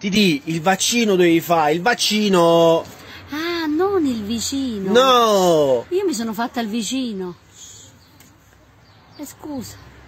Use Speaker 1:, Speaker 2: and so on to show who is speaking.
Speaker 1: Ti di, il vaccino dovevi fare, il vaccino...
Speaker 2: Ah, non il vicino.
Speaker 3: No! Io
Speaker 4: mi sono fatta il vicino. E eh, scusa.